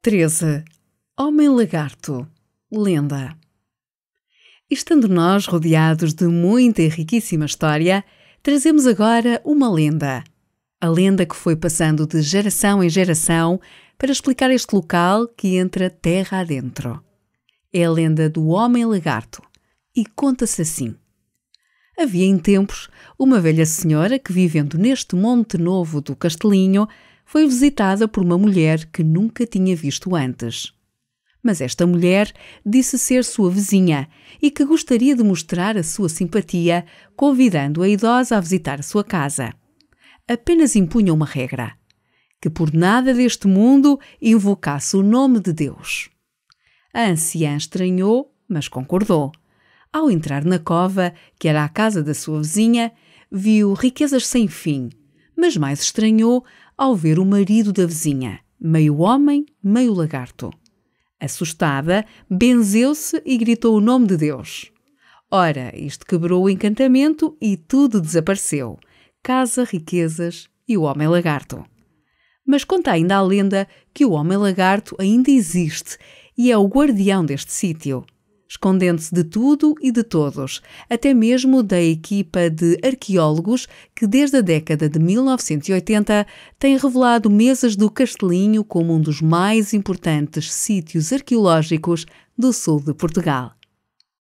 13. Homem Lagarto Lenda Estando nós rodeados de muita e riquíssima história, trazemos agora uma lenda. A lenda que foi passando de geração em geração para explicar este local que entra terra adentro. É a lenda do Homem Lagarto e conta-se assim havia em tempos uma velha senhora que, vivendo neste Monte Novo do Castelinho, foi visitada por uma mulher que nunca tinha visto antes. Mas esta mulher disse ser sua vizinha e que gostaria de mostrar a sua simpatia, convidando a idosa a visitar a sua casa. Apenas impunha uma regra: que por nada deste mundo invocasse o nome de Deus. A anciã estranhou, mas concordou. Ao entrar na cova, que era a casa da sua vizinha, viu riquezas sem fim, mas mais estranhou ao ver o marido da vizinha, meio homem, meio lagarto. Assustada, benzeu-se e gritou o nome de Deus. Ora, isto quebrou o encantamento e tudo desapareceu: casa, riquezas e o homem lagarto. Mas conta ainda a lenda que o homem lagarto ainda existe e é o guardião deste sítio escondendo-se de tudo e de todos, até mesmo da equipa de arqueólogos que, desde a década de 1980, tem revelado Mesas do Castelinho como um dos mais importantes sítios arqueológicos do sul de Portugal.